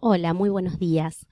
Hola, muy buenos días.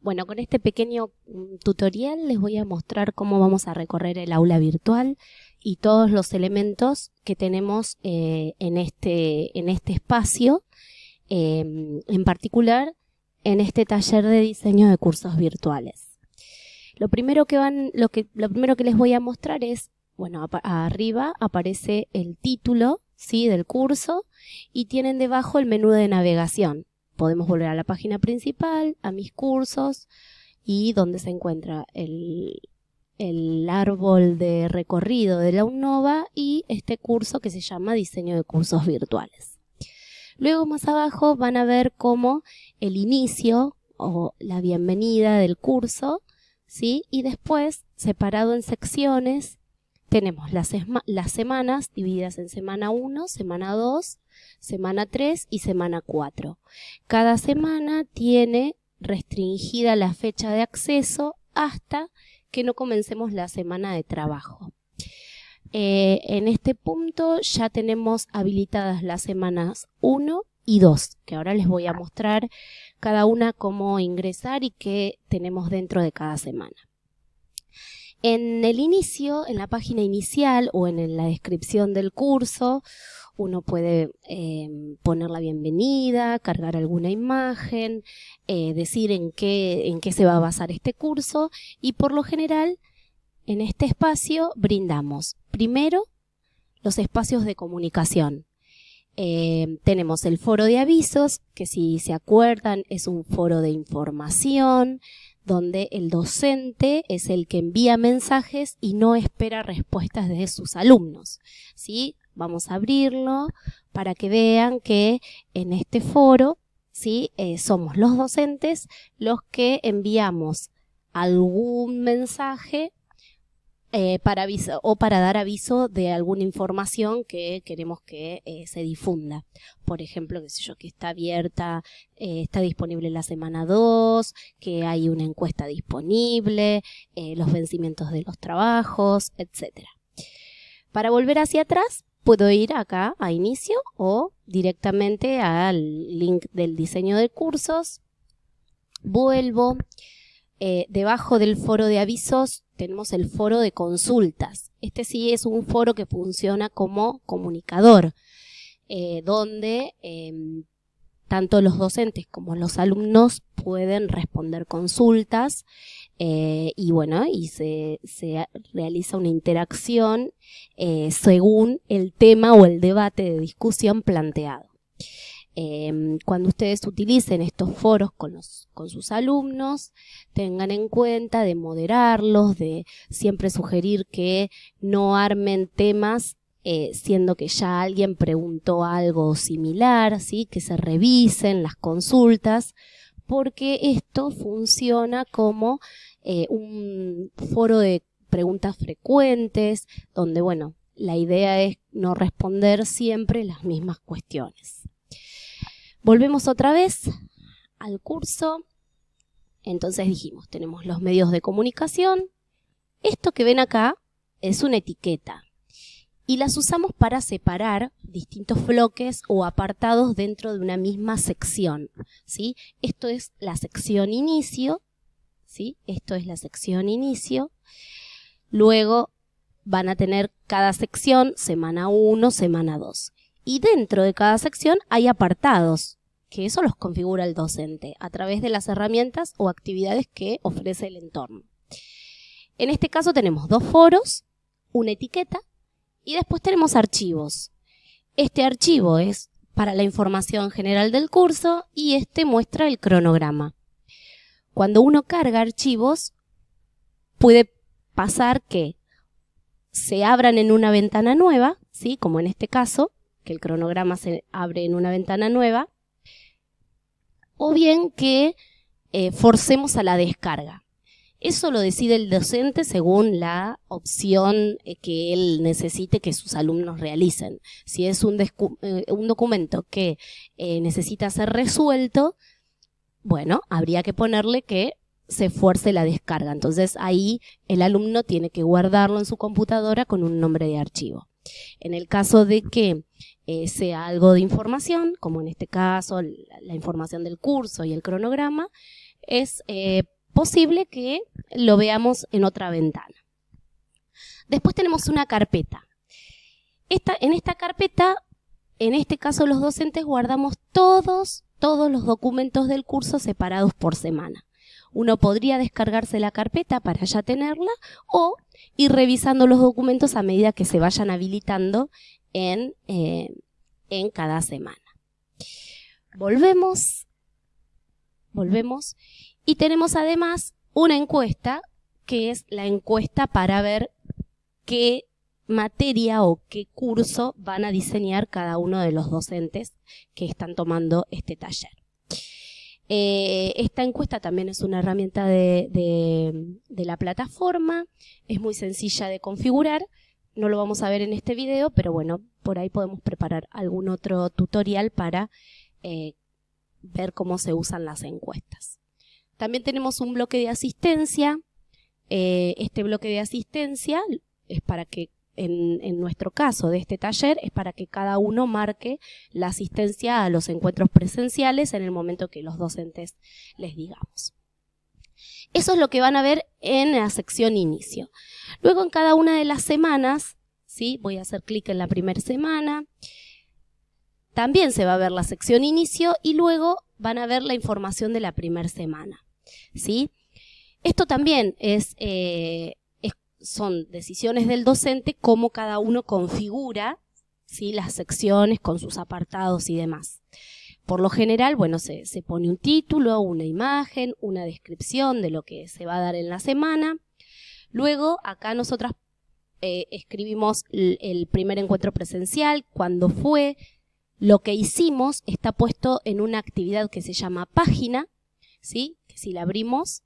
Bueno, con este pequeño mm, tutorial les voy a mostrar cómo vamos a recorrer el aula virtual y todos los elementos que tenemos eh, en, este, en este espacio, em, en particular en este taller de diseño de cursos virtuales. Lo primero que, van, que, primero que les voy a mostrar es, bueno, arriba aparece el título ¿sí? del curso y tienen debajo el menú de navegación podemos volver a la página principal, a mis cursos y donde se encuentra el, el árbol de recorrido de la UNOVA y este curso que se llama Diseño de Cursos Virtuales. Luego más abajo van a ver cómo el inicio o la bienvenida del curso, ¿sí? Y después, separado en secciones, tenemos las, semanas divididas en semana 1, semana 2, semana 3 y semana 4. Cada semana tiene restringida la fecha de acceso hasta que no comencemos la semana de trabajo. Eh, en este punto ya tenemos habilitadas las semanas 1 y 2, que ahora les voy a mostrar cada una cómo ingresar y qué tenemos dentro de cada semana. En el inicio, en la página inicial o en la descripción del curso, uno puede em, poner la bienvenida, cargar alguna imagen, eh, decir en qué, en qué se va a basar este curso y por lo general en este espacio brindamos primero los espacios de comunicación. Em, tenemos el foro de avisos, que si se acuerdan es un foro de información, donde el docente es el que envía mensajes y no espera respuestas de sus alumnos. ¿sí? Vamos a abrirlo para que vean que en este foro ¿sí? Eh, somos los docentes los que enviamos algún mensaje eh, para o para dar aviso de alguna información que queremos que eh, se difunda. Por ejemplo, que que está abierta, eh, está disponible la semana 2, que hay una encuesta disponible, los vencimientos de los trabajos, etc. Para volver hacia atrás, puedo ir acá a inicio o directamente al link del diseño de cursos. Vuelvo. Eh, debajo del foro de avisos tenemos el foro de consultas. Este sí es un foro que funciona como comunicador, eh, donde em, tanto los docentes como los alumnos pueden responder consultas eh, y bueno, y se, realiza una interacción según el tema o el debate de discusión planteado. Em, cuando ustedes utilicen estos foros con, sus alumnos, tengan en cuenta de moderarlos, de siempre sugerir que no armen temas eh, siendo que ya alguien preguntó algo similar, ¿sí? que se revisen las consultas, porque esto funciona como eh, un foro de preguntas frecuentes, donde, bueno, la idea es no responder siempre las mismas cuestiones. Volvemos otra vez al curso. Entonces dijimos, tenemos los medios de comunicación. Esto que ven acá es una etiqueta y las usamos para separar distintos bloques o apartados dentro de una misma sección. ¿sí? Esto es la sección inicio, ¿sí? esto es la sección inicio. Luego van a tener cada sección, semana 1, semana 2 y dentro de cada sección hay apartados, que eso los configura el docente a través de las herramientas o actividades que ofrece el entorno. En este caso tenemos dos foros, una etiqueta y después tenemos archivos. Este archivo es para la información general del curso y este muestra el cronograma. Cuando uno carga archivos, puede pasar que se abran en una ventana nueva, ¿sí? como en este caso, que el cronograma se abre en una ventana nueva, o bien que eh, forcemos a la descarga. Eso lo decide el docente según la opción eh, que él necesite que sus alumnos realicen. Si es un, eh, un documento que necesita ser resuelto, bueno, habría que ponerle que se fuerce la descarga. Entonces ahí el alumno tiene que guardarlo en su computadora con un nombre de archivo. En el caso de que eh, sea algo de información, como en este caso la, información del curso y el cronograma, es eh, posible que lo veamos en otra ventana. Después tenemos una carpeta. en esta carpeta, en este caso los docentes guardamos todos, todos los documentos del curso separados por semana. Uno podría descargarse la carpeta para ya tenerla o ir revisando los documentos a medida que se vayan habilitando eh, en, cada semana. Volvemos, volvemos, y tenemos además una encuesta, que es la encuesta para ver qué materia o qué curso van a diseñar cada uno de los docentes que están tomando este taller. Eh, esta encuesta también es una herramienta de, la plataforma, es muy sencilla de configurar no lo vamos a ver en este video, pero bueno, por ahí podemos preparar algún otro tutorial para eh, ver cómo se usan las encuestas. También tenemos un bloque de asistencia. Eh, este bloque de asistencia es para que, en, en, nuestro caso de este taller, es para que cada uno marque la asistencia a los encuentros presenciales en el momento que los docentes les digamos. Eso es lo que van a ver en la sección inicio. Luego en cada una de las semanas, ¿sí? voy a hacer clic en la primera semana, también se va a ver la sección inicio y luego van a ver la información de la primera semana. ¿sí? Esto también es, eh, son decisiones del docente, cómo cada uno configura ¿sí? las secciones con sus apartados y demás. Por lo general, bueno, se, pone un título, una imagen, una descripción de lo que se va a dar en la semana. Luego, acá nosotras eh, escribimos el, primer encuentro presencial, cuándo fue, lo que hicimos está puesto en una actividad que se llama página, ¿sí? Que si la abrimos,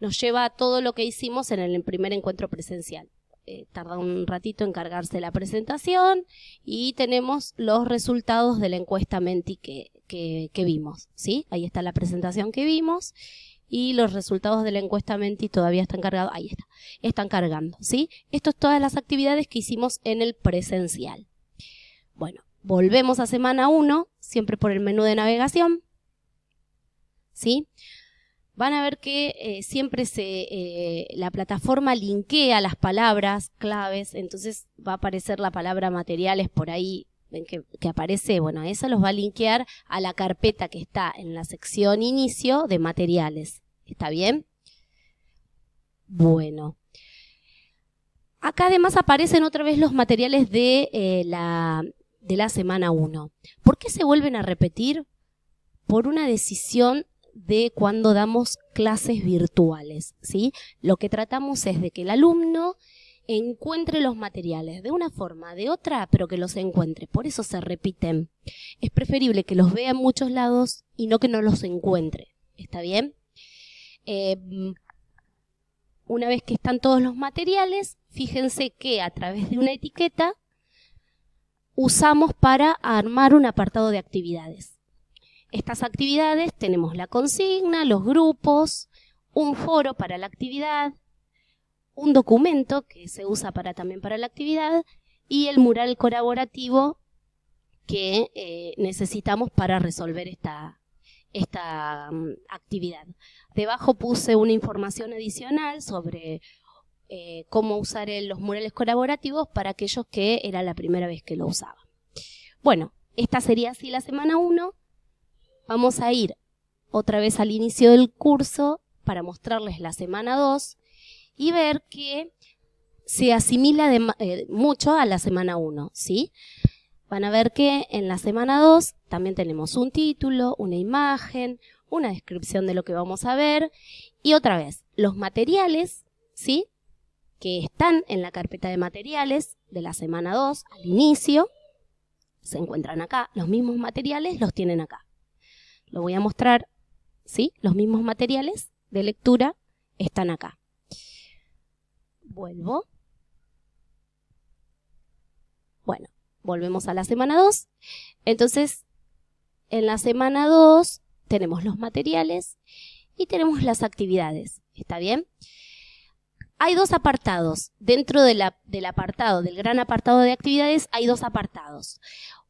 nos lleva a todo lo que hicimos en el primer encuentro presencial. Eh, tarda un ratito en cargarse la presentación y tenemos los resultados de la encuesta Menti que que, vimos, ¿sí? Ahí está la presentación que vimos y los resultados de la encuesta Menti todavía están cargados, ahí está, están cargando, ¿sí? Esto es todas las actividades que hicimos en el presencial. Bueno, volvemos a semana 1, siempre por el menú de navegación, ¿sí? Van a ver que eh, siempre se, eh, la plataforma linkea las palabras claves, entonces va a aparecer la palabra materiales por ahí ven que, aparece, bueno, esa los va a linkear a la carpeta que está en la sección inicio de materiales. ¿Está bien? Bueno. Acá además aparecen otra vez los materiales de, eh, la, de la semana 1. ¿Por qué se vuelven a repetir? Por una decisión de cuando damos clases virtuales, ¿sí? Lo que tratamos es de que el alumno encuentre los materiales de una forma, de otra, pero que los encuentre. Por eso se repiten. Es preferible que los vea en muchos lados y no que no los encuentre. ¿Está bien? Eh, una vez que están todos los materiales, fíjense que a través de una etiqueta usamos para armar un apartado de actividades. Estas actividades tenemos la consigna, los grupos, un foro para la actividad, un documento que se usa para, también para la actividad y el mural colaborativo que eh, necesitamos para resolver esta, esta mm, actividad. Debajo puse una información adicional sobre eh, cómo usar los murales colaborativos para aquellos que era la primera vez que lo usaban. Bueno, esta sería así la semana 1. Vamos a ir otra vez al inicio del curso para mostrarles la semana 2 y ver que se asimila eh, mucho a la semana 1, ¿sí? Van a ver que en la semana 2 también tenemos un título, una imagen, una descripción de lo que vamos a ver y otra vez, los materiales, ¿sí? Que están en la carpeta de materiales de la semana 2 al inicio, se encuentran acá, los mismos materiales los tienen acá. Lo voy a mostrar, ¿sí? Los mismos materiales de lectura están acá vuelvo. Bueno, volvemos a la semana 2. Entonces, en la semana 2 tenemos los materiales y tenemos las actividades. ¿Está bien? Hay dos apartados. Dentro del apartado, del gran apartado de actividades, hay dos apartados.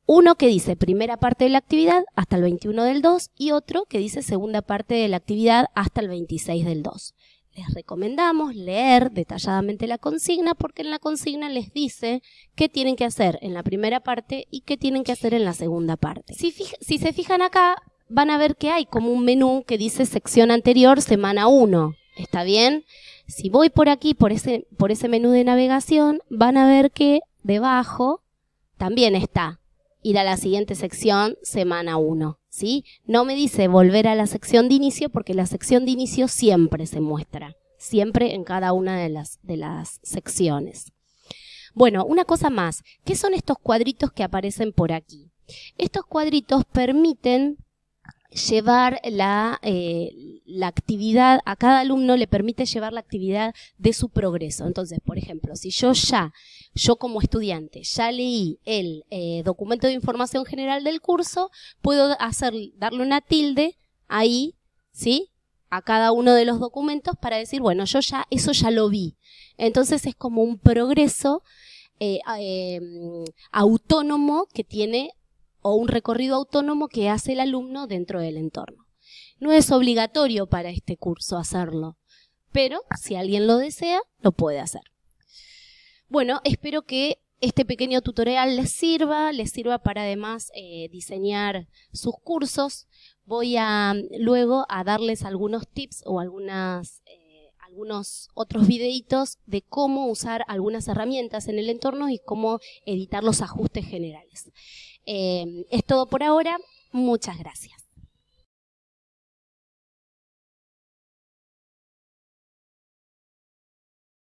Uno que dice primera parte de la actividad hasta el 21 del 2 y otro que dice segunda parte de la actividad hasta el 26 del 2 les recomendamos leer detalladamente la consigna porque en la consigna les dice qué tienen que hacer en la primera parte y qué tienen que hacer en la segunda parte. Si, se fijan acá, van a ver que hay como un menú que dice sección anterior, semana 1. ¿Está bien? Si voy por aquí, por ese, por ese menú de navegación, van a ver que debajo también está ir a la siguiente sección, semana 1. No me dice volver a la sección de inicio porque la sección de inicio siempre se muestra, siempre en cada una de las, de las secciones. Bueno, una cosa más, ¿qué son estos cuadritos que aparecen por aquí? Estos cuadritos permiten llevar la, eh, la actividad, a cada alumno le permite llevar la actividad de su progreso. Entonces, por ejemplo, si yo ya, yo como estudiante, ya leí el eh, documento de información general del curso, puedo hacer, darle una tilde ahí, ¿sí? A cada uno de los documentos para decir, bueno, yo ya, eso ya lo vi. Entonces es como un progreso eh, em, autónomo que tiene, o un recorrido autónomo que hace el alumno dentro del entorno. No es obligatorio para este curso hacerlo, pero si alguien lo desea, lo puede hacer. Bueno, espero que este pequeño tutorial les sirva, les sirva para además eh, diseñar sus cursos. Voy a luego a darles algunos tips o algunas, eh, algunos otros videitos de cómo usar algunas herramientas en el entorno y cómo editar los ajustes generales. Eh, es todo por ahora. Muchas gracias.